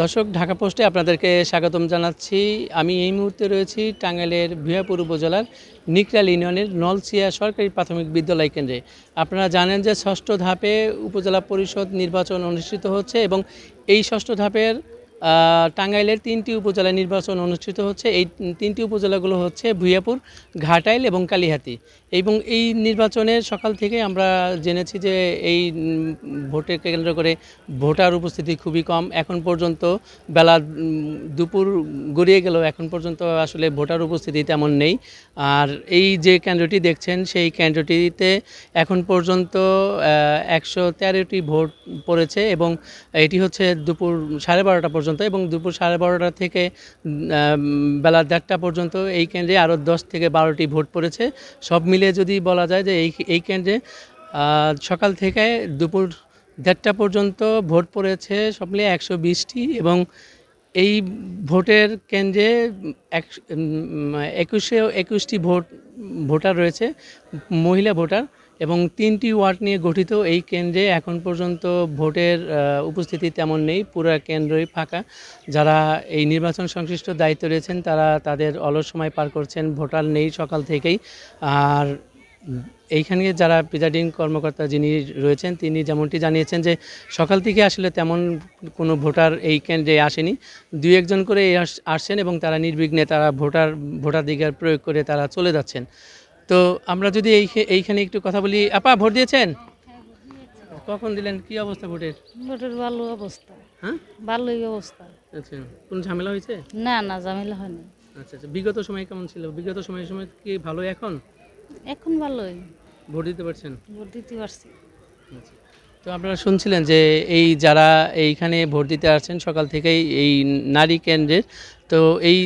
দর্শক ঢাকা পোস্টে আপনাদেরকে স্বাগতম জানাচ্ছি আমি এই মুহূর্তে রয়েছি টাঙ্গাইলের ভিয়াপুর উপজেলার নিকরাল ইউনিয়নের নলসিয়া সরকারি প্রাথমিক বিদ্যালয় কেন্দ্রে আপনারা জানেন যে ষষ্ঠ ধাপে উপজেলা পরিষদ নির্বাচন অনুষ্ঠিত হচ্ছে এবং এই ষষ্ঠ ধাপের টাঙ্গাইলের তিনটি উপজেলায় নির্বাচন অনুষ্ঠিত হচ্ছে এই তিনটি উপজেলাগুলো হচ্ছে ভুইয়াপুর ঘাটাইল এবং কালিহাতি এবং এই নির্বাচনের সকাল থেকে আমরা জেনেছি যে এই ভোটের কেন্দ্র করে ভোটার উপস্থিতি খুবই কম এখন পর্যন্ত বেলা দুপুর গড়িয়ে গেল এখন পর্যন্ত আসলে ভোটার উপস্থিতি তেমন নেই আর এই যে কেন্দ্রটি দেখছেন সেই কেন্দ্রটিতে এখন পর্যন্ত একশো তেরোটি ভোট পড়েছে এবং এটি হচ্ছে দুপুর সাড়ে বারোটা পর্যন্ত পর্যন্ত এবং দুপুর সাড়ে বারোটা থেকে বেলা দেড়টা পর্যন্ত এই কেন্দ্রে আরও দশ থেকে বারোটি ভোট পড়েছে সব মিলিয়ে যদি বলা যায় যে এই এই কেন্দ্রে সকাল থেকে দুপুর দেড়টা পর্যন্ত ভোট পড়েছে সব মিলে একশো বিশটি এবং এই ভোটের কেন্দ্রে এক একুশে একুশটি ভোট ভোটার রয়েছে মহিলা ভোটার এবং তিনটি ওয়ার্ড নিয়ে গঠিত এই কেন্দ্রে এখন পর্যন্ত ভোটের উপস্থিতি তেমন নেই পুরো কেন্দ্রই ফাঁকা যারা এই নির্বাচন সংশ্লিষ্ট দায়িত্ব রয়েছেন তারা তাদের অলস সময় পার করছেন ভোটার নেই সকাল থেকেই আর এইখানে যারা প্রিজাইডিং কর্মকর্তা যিনি রয়েছেন তিনি যেমনটি জানিয়েছেন যে সকাল থেকে আসলে তেমন কোনো ভোটার এই কেন্দ্রে আসেনি দু একজন করে আসছেন এবং তারা নির্বিঘ্নে তারা ভোটার ভোটাধিকার প্রয়োগ করে তারা চলে যাচ্ছেন তো আমরা যদি এই এইখানে একটু কথা বলি আপা ভোট দিয়েছেন কখন দিলেন কি অবস্থা ভোটের ভোটের ভালো অবস্থা হ্যাঁ ভালোই অবস্থা আচ্ছা কোনো ঝামেলা হয়েছে না না ঝামেলা হয়নি আচ্ছা আচ্ছা বিগত সময় কেমন ছিল বিগত সময়ের সময় কি ভালো এখন এখন ভালোই ভোট দিতে পারছেন ভোট দিতে পারছি আচ্ছা তো আপনারা শুনছিলেন যে এই যারা এইখানে ভোট দিতে আসছেন সকাল থেকেই এই নারী কেন্দ্রের তো এই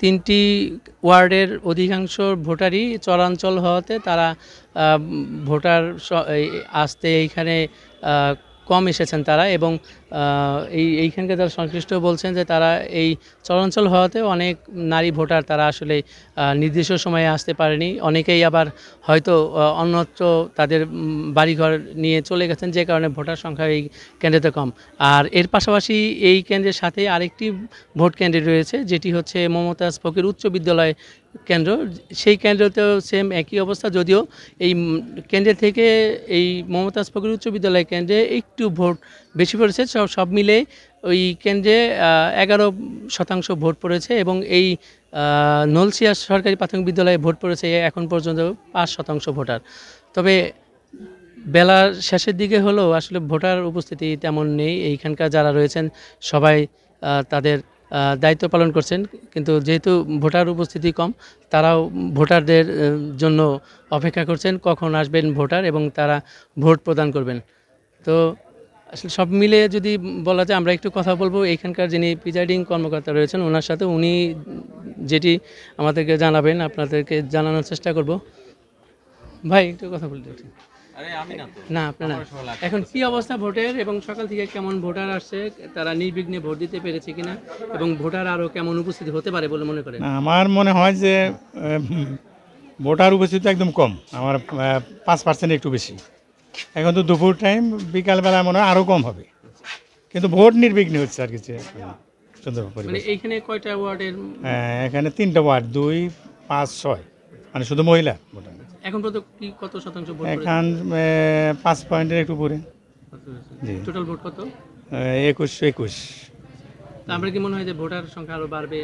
তিনটি ওয়ার্ডের অধিকাংশ ভোটারই চরাঞ্চল হওয়াতে তারা ভোটার আসতে এইখানে কম এসেছেন তারা এবং এই এইখানকার যারা সংশ্লিষ্ট বলছেন যে তারা এই চরাঞ্চল হওয়াতে অনেক নারী ভোটার তারা আসলে নির্দিষ্ট সময়ে আসতে পারেনি অনেকেই আবার হয়তো অন্যত্র তাদের বাড়িঘর নিয়ে চলে গেছেন যে কারণে ভোটার সংখ্যা এই কেন্দ্রেতে কম আর এর পাশাপাশি এই কেন্দ্রের সাথে আরেকটি ভোট কেন্দ্র রয়েছে যেটি হচ্ছে মমতাজ ফকির উচ্চ বিদ্যালয় কেন্দ্র সেই কেন্দ্রতেও সেম একই অবস্থা যদিও এই কেন্দ্রে থেকে এই মমতাজ ফকির উচ্চ বিদ্যালয় কেন্দ্রে একটু ভোট বেশি পড়েছে সব সব মিলে ওই কেন্দ্রে এগারো শতাংশ ভোট পড়েছে এবং এই নলসিয়া সরকারি প্রাথমিক বিদ্যালয়ে ভোট পড়েছে এখন পর্যন্ত পাঁচ শতাংশ ভোটার তবে বেলার শেষের দিকে হলো আসলে ভোটার উপস্থিতি তেমন নেই এইখানকার যারা রয়েছেন সবাই তাদের দায়িত্ব পালন করছেন কিন্তু যেহেতু ভোটার উপস্থিতি কম তারাও ভোটারদের জন্য অপেক্ষা করছেন কখন আসবেন ভোটার এবং তারা ভোট প্রদান করবেন তো আসলে সব মিলে যদি বলা যায় আমরা একটু কথা বলবো এখানকার যিনি প্রিজাইডিং কর্মকর্তা রয়েছেন ওনার সাথে উনি যেটি আমাদেরকে জানাবেন আপনাদেরকে জানানোর চেষ্টা করব ভাই একটু কথা বলতে না আপনারা এখন কি অবস্থা ভোটের এবং সকাল থেকে কেমন ভোটার আসছে তারা নির্বিঘ্নে ভোট দিতে পেরেছে কিনা এবং ভোটার আরও কেমন উপস্থিত হতে পারে বলে মনে করেন আমার মনে হয় যে ভোটার উপস্থিত একদম কম আমার পাঁচ পার্সেন্ট একটু বেশি এখন তো দুপুর টাইম বিকালবেলা মনে হয় আরো কম হবে কিন্তু ভোট নির্বিঘ্নে হচ্ছে আর কিছু মানে ওয়ার্ডের হ্যাঁ, এখানে তিনটা ওয়ার্ড দুই পাঁচ ছয় মানে শুধু মহিলা এখন পাঁচ পয়েন্টের একটু উপরে আচ্ছা, আচ্ছা। কত একুশ একুশ আমরা কি মনে হয় যে ভোটার সংখ্যা বাড়বে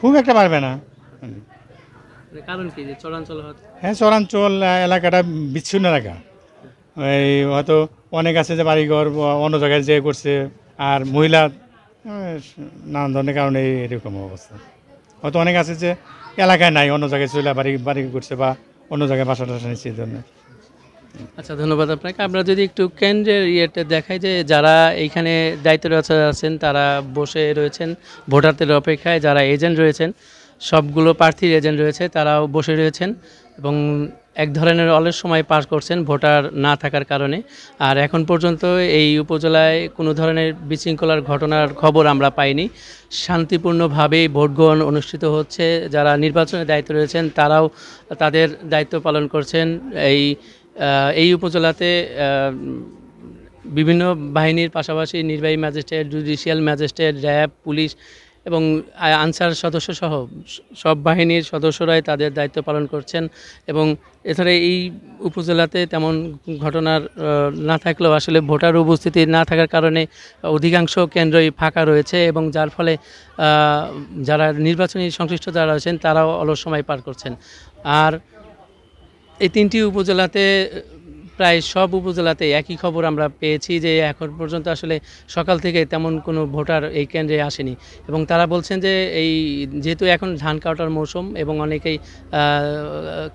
খুব একটা বাড়বে না মানে কারণ কি যে চরাঞ্চল হ্যাঁ চরাঞ্চল এলাকাটা বিচ্ছিন্ন এলাকা এই হয়তো অনেক আছে যে বাড়িঘর অন্য জায়গায় যে করছে আর মহিলা নানান ধরনের কারণে এরকম অবস্থা হয়তো অনেক আছে যে এলাকায় নাই অন্য জায়গায় চলে বাড়ি বাড়ি করছে বা অন্য জায়গায় বাসা টাসা নিচ্ছে জন্য আচ্ছা ধন্যবাদ আপনাকে আমরা যদি একটু কেন্দ্রের ইয়েটা দেখাই যে যারা এইখানে দায়িত্ব রয়েছে আছেন তারা বসে রয়েছেন ভোটারদের অপেক্ষায় যারা এজেন্ট রয়েছেন সবগুলো প্রার্থীর এজেন্ট রয়েছে তারাও বসে রয়েছেন এবং এক ধরনের অলস সময় পার করছেন ভোটার না থাকার কারণে আর এখন পর্যন্ত এই উপজেলায় কোনো ধরনের বিশৃঙ্খলার ঘটনার খবর আমরা পাইনি শান্তিপূর্ণভাবেই ভোটগ্রহণ অনুষ্ঠিত হচ্ছে যারা নির্বাচনের দায়িত্ব রয়েছেন তারাও তাদের দায়িত্ব পালন করছেন এই এই উপজেলাতে বিভিন্ন বাহিনীর পাশাপাশি নির্বাহী magistrate judicial magistrate RAB police এবং আনসার সদস্য সহ সব বাহিনীর সদস্যরাই তাদের দায়িত্ব পালন করছেন এবং এছাড়া এই উপজেলাতে তেমন ঘটনার না থাকলেও আসলে ভোটার উপস্থিতি না থাকার কারণে অধিকাংশ কেন্দ্রই ফাঁকা রয়েছে এবং যার ফলে যারা নির্বাচনী সংশ্লিষ্ট যারা রয়েছেন তারাও অলস সময় পার করছেন আর এই তিনটি উপজেলাতে প্রায় সব উপজেলাতে একই খবর আমরা পেয়েছি যে এখন পর্যন্ত আসলে সকাল থেকে তেমন কোনো ভোটার এই কেন্দ্রে আসেনি এবং তারা বলছেন যে এই যেহেতু এখন ধান কাটার মৌসুম এবং অনেকেই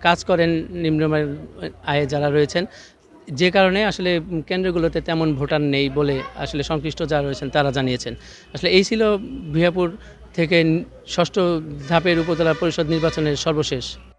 কাজ করেন নিম্ন আয়ে যারা রয়েছেন যে কারণে আসলে কেন্দ্রগুলোতে তেমন ভোটার নেই বলে আসলে সংশ্লিষ্ট যারা রয়েছেন তারা জানিয়েছেন আসলে এই ছিল ভিয়াপুর থেকে ষষ্ঠ ধাপের উপজেলা পরিষদ নির্বাচনের সর্বশেষ